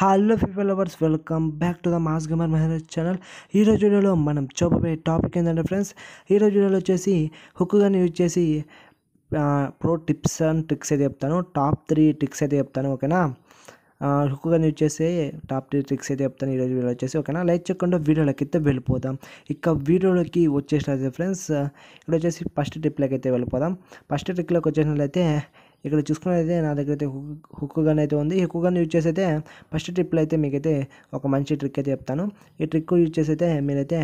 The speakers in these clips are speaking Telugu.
hello Free Fire lovers welcome back to the mass gamer Mahendra channel ఈరోజు వీడియోలో మనం చెప్పబోయే టాపిక్ ఏంటంటే ఫ్రెండ్స్ ఈరోజు వీడియోలో వచ్చేసి హుక్గాని యూజ్ చేసి ప్రో టిప్స్ అండ్ ట్రిక్స్ అయితే చెప్తాను టాప్ త్రీ ట్రిక్స్ అయితే చెప్తాను ఓకేనా హుక్గా యూజ్ చేసే టాప్ త్రీ ట్రిక్స్ అయితే చెప్తాను ఈరోజు వీడియో వచ్చేసి ఓకేనా లైక్ చేయకుండా వీడియోలోకి అయితే వెళ్ళిపోదాం ఇక వీడియోలోకి వచ్చేసినట్లయితే ఫ్రెండ్స్ ఇక్కడ వచ్చేసి ఫస్ట్ ట్రిప్లోకి అయితే వెళ్ళిపోదాం ఫస్ట్ ట్రిప్లోకి వచ్చేసినట్లయితే ఇక్కడ చూసుకున్నయితే నా దగ్గర అయితే హుక్ గన్ అయితే ఉంది ఈ హుక్ గన్ యూసెస్ అయితే ఫస్ట్ ట్రిప్ లైతే మీకైతే ఒక మంచి ట్రిక్ అయితే చెప్తాను ఈ ట్రిక్ యూసెస్ అయితే ఎల్లైతే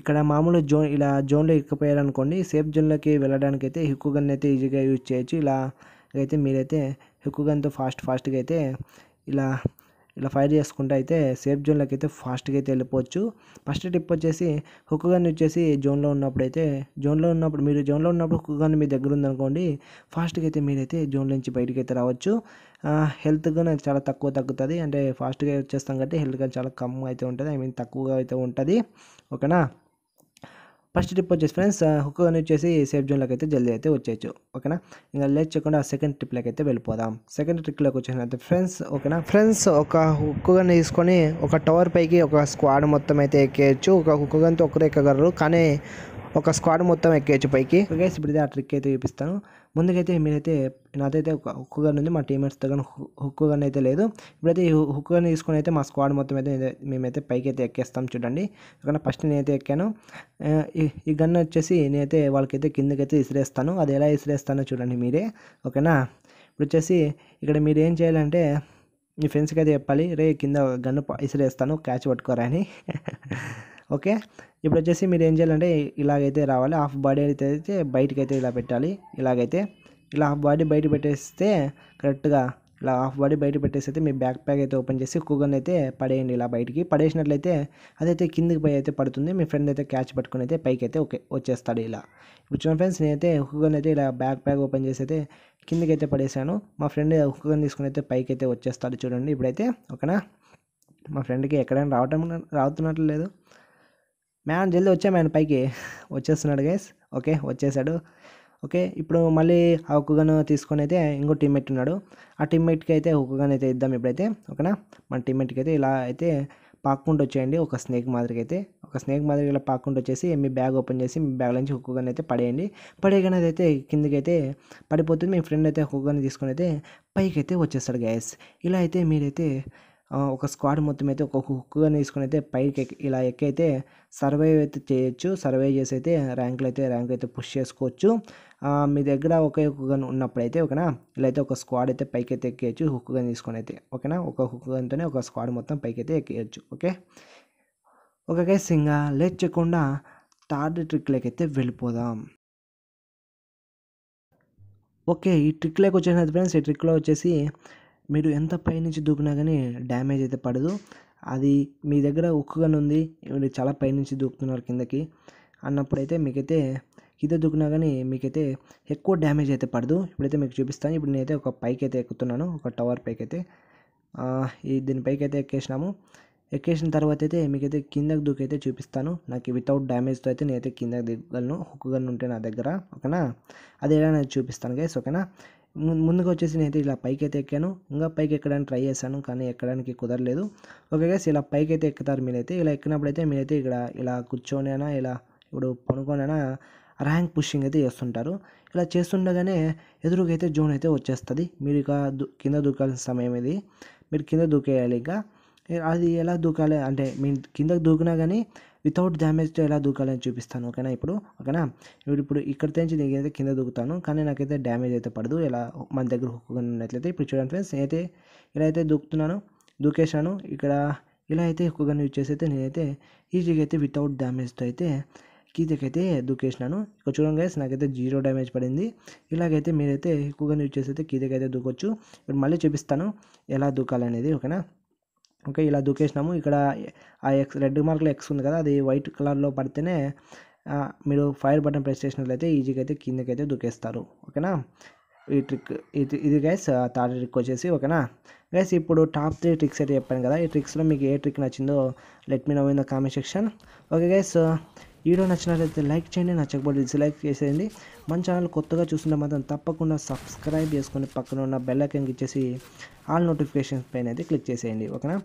ఇక్కడ మామూలు జోన్ ఇలా జోన్ లో ఇక్కపోయారనుకోండి సేఫ్ జోన్ లోకి వెళ్ళడానికి అయితే హుక్ గన్ అయితే ఈజీగా యూస్ చేయచ్చు ఇలా లైతే మీరైతే హుక్ గన్ తో ఫాస్ట్ ఫాస్ట్ గా అయితే ఇలా ఇలా ఫైర్ చేసుకుంటే అయితే సేఫ్ జోన్లోకి అయితే ఫాస్ట్గా అయితే వెళ్ళిపోవచ్చు ఫస్ట్ టిప్ వచ్చేసి హుక్ గన్ వచ్చేసి జోన్లో ఉన్నప్పుడు అయితే జోన్లో ఉన్నప్పుడు మీరు జోన్లో ఉన్నప్పుడు హుక్ గన్ మీ దగ్గర ఉందనుకోండి ఫాస్ట్గా అయితే మీరైతే జోన్ నుంచి బయటకు అయితే రావచ్చు హెల్త్ కూడా చాలా తక్కువ తగ్గుతుంది అంటే ఫాస్ట్గా వచ్చేస్తాం కాబట్టి హెల్త్ కానీ చాలా కమ్ అయితే ఉంటుంది ఐ మీన్ తక్కువగా అయితే ఉంటుంది ఓకేనా ఫస్ట్ ట్రిప్ వచ్చేసి ఫ్రెండ్స్ హుక్ అని వచ్చేసి సేఫ్ జోన్లోకి అయితే జల్దీ అయితే వచ్చేయచ్చు ఓకేనా ఇంకా లేట్ చేయకుండా సెకండ్ ట్రిప్లోకి అయితే వెళ్ళిపోదాం సెకండ్ ట్రిప్లోకి వచ్చేసినట్టు ఫ్రెండ్స్ ఓకేనా ఫ్రెండ్స్ ఒక హుక్కుగా తీసుకొని ఒక టవర్ పైకి ఒక స్క్వాడ్ మొత్తం అయితే ఎక్కేయచ్చు ఒక హుక్కుగంతో ఒకరు ఎక్కగలరు కానీ ఒక స్క్వాడ్ మొత్తం ఎక్కేయచ్చు పైకి ఓకే ఇప్పుడు ఆ ట్రిక్ అయితే చూపిస్తాను ముందుకైతే మీరైతే నాదైతే ఒక హుక్ గన్ ఉంది మా టీమేట్స్తో కానీ హుక్ గన్ అయితే లేదు ఇప్పుడైతే ఈ హుక్ గన్ తీసుకొని అయితే మా స్క్వాడ్ మొత్తం అయితే మేమైతే పైకి అయితే ఎక్కేస్తాం చూడండి ఎందుకంటే ఫస్ట్ నేనైతే ఎక్కాను ఈ గన్ వచ్చేసి నేనైతే వాళ్ళకైతే కిందకైతే ఇసిరేస్తాను అది ఎలా ఇసిరేస్తానో చూడండి మీరే ఓకేనా ఇప్పుడు వచ్చేసి ఇక్కడ మీరు ఏం చేయాలంటే మీ ఫ్రెండ్స్కి అయితే చెప్పాలి రే కింద గన్ను ఇసిరేస్తాను క్యాచ్ పట్టుకోరా అని ఓకే ఇప్పుడు వచ్చేసి మీరు ఏం చేయాలంటే ఇలాగైతే రావాలి హాఫ్ బాడీ అయితే అయితే బయటకి అయితే ఇలా పెట్టాలి ఇలాగైతే ఇలా హాఫ్ బాడీ బయట పెట్టేస్తే కరెక్ట్గా ఇలా హాఫ్ బాడీ బయట పెట్టేసి అయితే మీ బ్యాక్ ప్యాక్ అయితే ఓపెన్ చేసి కుగన్ అయితే పడేయండి ఇలా బయటికి పడేసినట్లయితే అదైతే కిందికి పై అయితే పడుతుంది మీ ఫ్రెండ్ అయితే క్యాచ్ పట్టుకుని అయితే పైకి అయితే ఓకే వచ్చేస్తాడు ఇలా ఇప్పుడు చూడండి ఫ్రెండ్స్ నేనైతే హుక్గన్ అయితే ఇలా బ్యాక్ ప్యాక్ ఓపెన్ చేసి అయితే కిందికి అయితే పడేసాను మా ఫ్రెండ్ హుక్గన్ తీసుకుని అయితే పైకి అయితే వచ్చేస్తాడు చూడండి ఇప్పుడైతే ఒకనా మా ఫ్రెండ్కి ఎక్కడైనా రావటం రావుతున్నట్లు లేదు మ్యాన్ జల్దీ వచ్చే మ్యాన్ పైకి వచ్చేస్తున్నాడు గైస్ ఓకే వచ్చేసాడు ఓకే ఇప్పుడు మళ్ళీ ఆ ఒక్కగన్ తీసుకొని అయితే ఇంకో టీమ్మేట్ ఉన్నాడు ఆ టీమ్మేట్కి అయితే ఒక్కగన్ అయితే ఇద్దాం ఇప్పుడైతే ఓకేనా మన టీమ్మేట్కి అయితే ఇలా అయితే పాక్కుంటూ వచ్చేయండి ఒక స్నేక్ మాదిరికి అయితే ఒక స్నేక్ మాదిరి ఇలా పాక్కుంటూ వచ్చేసి మీ బ్యాగ్ ఓపెన్ చేసి మీ బ్యాగ్ నుంచి ఒక్కొక్కని అయితే పడేయండి పడేయగానే అయితే కిందకి అయితే పడిపోతుంది మీ ఫ్రెండ్ అయితే ఒక్కొక్కని తీసుకొని అయితే పైకి అయితే వచ్చేస్తాడు గ్యాస్ ఇలా అయితే మీరైతే ఒక స్క్వాడ్ మొత్తం అయితే ఒక హుక్గా తీసుకుని అయితే పైకి ఇలా ఎక్కైతే సర్వైవ్ అయితే చేయొచ్చు సర్వే చేసి అయితే ర్యాంకులు అయితే ర్యాంక్ అయితే పుష్ చేసుకోవచ్చు మీ దగ్గర ఒకే హుక్గాన్ ఉన్నప్పుడైతే ఒకనా ఇలా అయితే ఒక స్క్వాడ్ అయితే పైకి అయితే ఎక్కేయచ్చు హుక్గాన్ తీసుకొని అయితే ఓకేనా ఒక హుక్ గన్తోనే ఒక స్క్వాడ్ మొత్తం పైకి అయితే ఎక్కేయచ్చు ఓకే ఓకే సింగా లేచకుండా థర్డ్ ట్రిక్లోకి అయితే వెళ్ళిపోదాం ఓకే ఈ ట్రిక్లోకి వచ్చేసిన ఫ్రెండ్స్ ఈ ట్రిక్లో వచ్చేసి మీరు ఎంత పైనుంచి దూకినా కానీ డ్యామేజ్ అయితే పడదు అది మీ దగ్గర ఉక్కుగానే ఉంది మీరు చాలా పైనుంచి దూకుతున్నారు కిందకి అన్నప్పుడైతే మీకైతే కింద దూకినా కానీ మీకైతే ఎక్కువ డ్యామేజ్ అయితే పడదు ఇప్పుడైతే మీకు చూపిస్తాను ఇప్పుడు నేనైతే ఒక పైకి అయితే ఎక్కుతున్నాను ఒక టవర్ పైకి అయితే ఈ దీని పైకి అయితే ఎక్కేసినాము ఎక్కేసిన తర్వాత అయితే మీకైతే కిందకు దూకైతే చూపిస్తాను నాకు వితౌట్ డ్యామేజ్తో అయితే నేనైతే కిందకు దిగలను హుక్ గన్ ఉంటే నా దగ్గర ఓకేనా అది ఎలా నేను చూపిస్తాను గైస్ ఓకేనా ముందుకు వచ్చేసి నేనైతే ఇలా పైకి అయితే ఎక్కాను ఇంకా పైకి ఎక్కడానికి ట్రై చేశాను కానీ ఎక్కడానికి కుదరలేదు ఓకే గైస్ ఇలా పైకి అయితే ఎక్కుతారు మీరైతే ఇలా అయితే మీరైతే ఇక్కడ ఇలా అయినా ఇలా ఇప్పుడు పనుకొనైనా ర్యాంక్ పుషింగ్ అయితే చేస్తుంటారు ఇలా చేస్తుండగానే ఎదురుగా అయితే జోన్ అయితే వచ్చేస్తుంది మీరు ఇక కింద దూకాల్సిన సమయం ఇది మీరు కింద దూకేయాలి ఇంకా అది ఎలా దూకాలి అంటే మీ కిందకు దూకినా కానీ వితౌట్ డ్యామేజ్తో ఎలా దూకాలని చూపిస్తాను ఓకేనా ఇప్పుడు ఓకేనా ఇప్పుడు ఇప్పుడు ఇక్కడ నుంచి నేనైతే కింద దూకుతాను కానీ నాకైతే డ్యామేజ్ అయితే పడదు ఎలా మన దగ్గర ఉన్నట్లయితే ఇప్పుడు చూడండి ఫ్రెండ్స్ నేనైతే ఇలా అయితే దూకుతున్నాను దూకేశాను ఇక్కడ ఇలా అయితే ఎక్కువగా యూజ్ చేసి అయితే నేనైతే ఈజీగా అయితే వితౌట్ డ్యామేజ్తో అయితే కీతకైతే దూకేసినాను ఇక చూడండి గైస్ నాకైతే జీరో డ్యామేజ్ పడింది ఇలాగైతే మీరైతే ఎక్కువగా యూజ్ చేసి అయితే కీతకైతే దూకొచ్చు ఇప్పుడు మళ్ళీ చూపిస్తాను ఎలా దూకాలనేది ఓకేనా ఓకే ఇలా దూకేసినాము ఇక్కడ ఆ ఎక్స్ రెడ్ మార్క్లో ఎక్స్ ఉంది కదా అది వైట్ కలర్లో పడితేనే మీరు ఫైర్ బటన్ ప్రెస్ చేసినట్లయితే ఈజీగా అయితే కిందకైతే దూకేస్తారు ఓకేనా ఈ ట్రిక్ ఇది ఇది గైస్ థర్డ్ ట్రిక్ వచ్చేసి ఓకేనా గైస్ ఇప్పుడు టాప్ త్రీ ట్రిక్స్ అయితే చెప్పాను కదా ఈ ట్రిక్స్లో మీకు ఏ ట్రిక్ నచ్చిందో let me know in the comment section okay guys video నచ్చినట్లయితే లైక్ చేయండి నచ్చకపోతే డిస్లైక్ చేసేయండి మన ఛానల్ కొత్తగా చూస్తుంటే మాత్రం తప్పకుండా సబ్స్క్రైబ్ చేసుకుని పక్కన ఉన్న బెల్ ఐకన్కి ఇచ్చేసి ఆల్ నోటిఫికేషన్స్ పైన అయితే క్లిక్ చేసేయండి ఓకేనా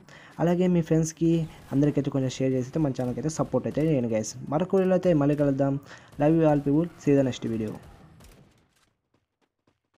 అలాగే మీ ఫ్రెండ్స్కి అందరికైతే కొంచెం షేర్ చేస్తే మన ఛానల్కి అయితే సపోర్ట్ అయితే చేయండి గైస్ మరొక అయితే మళ్ళీ కలుద్దాం love you all people see the next video